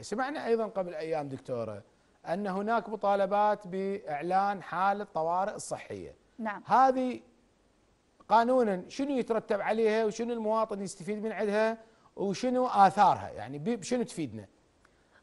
سمعنا ايضا قبل ايام دكتوره ان هناك مطالبات باعلان حاله طوارئ الصحيه نعم هذه قانونا شنو يترتب عليها وشنو المواطن يستفيد من عندها وشنو اثارها يعني شنو تفيدنا؟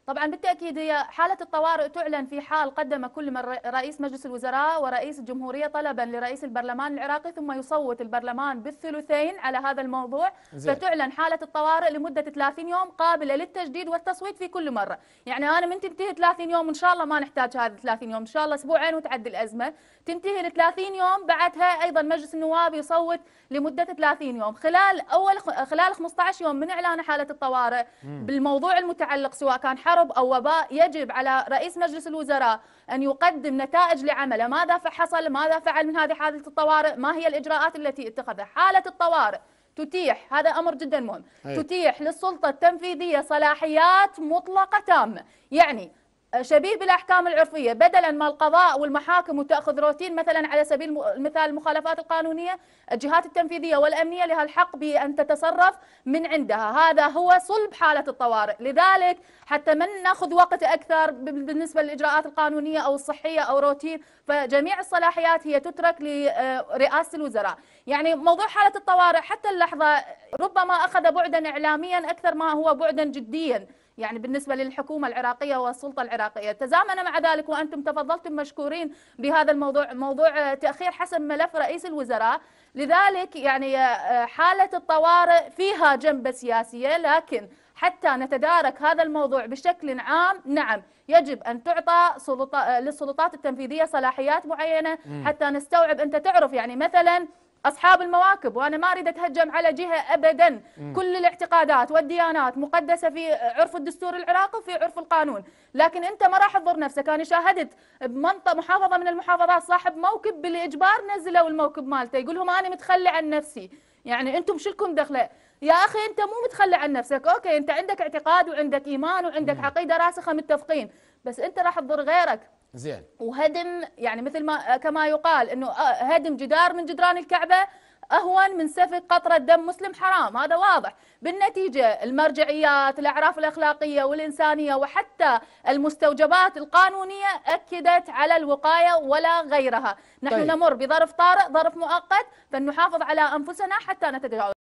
طبعا بالتأكيد هي حالة الطوارئ تعلن في حال قدم كل من رئيس مجلس الوزراء ورئيس الجمهورية طلبا لرئيس البرلمان العراقي ثم يصوت البرلمان بالثلثين على هذا الموضوع زي. فتعلن حالة الطوارئ لمدة 30 يوم قابلة للتجديد والتصويت في كل مرة يعني أنا من تنتهي 30 يوم إن شاء الله ما نحتاج هذا 30 يوم إن شاء الله أسبوعين وتعدي الأزمة تنتهي ال 30 يوم بعدها أيضا مجلس النواب يصوت لمدة 30 يوم خلال أول خلال 15 يوم من إعلان حالة الطوارئ بالموضوع المتعلق سواء كان حرب حرب أو وباء يجب على رئيس مجلس الوزراء أن يقدم نتائج لعمله ماذا حصل ماذا فعل من هذه حالة الطوارئ ما هي الإجراءات التي اتخذها حالة الطوارئ تتيح هذا امر جدا مهم أيه. تتيح للسلطه التنفيذيه صلاحيات مطلقه تامه يعني شبيه بالاحكام العرفيه بدلا ما القضاء والمحاكم وتاخذ روتين مثلا على سبيل المثال المخالفات القانونيه الجهات التنفيذيه والامنيه لها الحق بان تتصرف من عندها هذا هو صلب حاله الطوارئ لذلك حتى من ناخذ وقت اكثر بالنسبه للاجراءات القانونيه او الصحيه او روتين فجميع الصلاحيات هي تترك لرئاسه آه، الوزراء يعني موضوع حاله الطوارئ حتى اللحظه ربما اخذ بعدا اعلاميا اكثر ما هو بعدا جديا يعني بالنسبة للحكومة العراقية والسلطة العراقية تزامن مع ذلك وأنتم تفضلتم مشكورين بهذا الموضوع موضوع تأخير حسم ملف رئيس الوزراء لذلك يعني آه، حالة الطوارئ فيها جنبة سياسية لكن حتى نتدارك هذا الموضوع بشكل عام نعم يجب ان تعطى سلطة للسلطات التنفيذيه صلاحيات معينه حتى نستوعب انت تعرف يعني مثلا أصحاب المواكب وأنا ما أريد أتهجم على جهة أبدا م. كل الاعتقادات والديانات مقدسة في عرف الدستور العراقي وفي عرف القانون لكن أنت ما راح تضر نفسك أنا شاهدت بمنطقة محافظة من المحافظات صاحب موكب بالإجبار نزلوا الموكب مالته يقول لهم أنا متخلى عن نفسي يعني أنتم شلكم دخله يا اخي انت مو متخلى عن نفسك اوكي انت عندك اعتقاد وعندك ايمان وعندك عقيده راسخه متفقين بس انت راح تضر غيرك زين وهدم يعني مثل ما كما يقال انه آه، هدم جدار من جدران الكعبه اهون من سفك قطره دم مسلم حرام هذا واضح بالنتيجه المرجعيات الاعراف الاخلاقيه والانسانيه وحتى المستوجبات القانونيه اكدت على الوقايه ولا غيرها نحن طيب. نمر بظرف طارئ ظرف مؤقت فلنحافظ على انفسنا حتى نتجاوز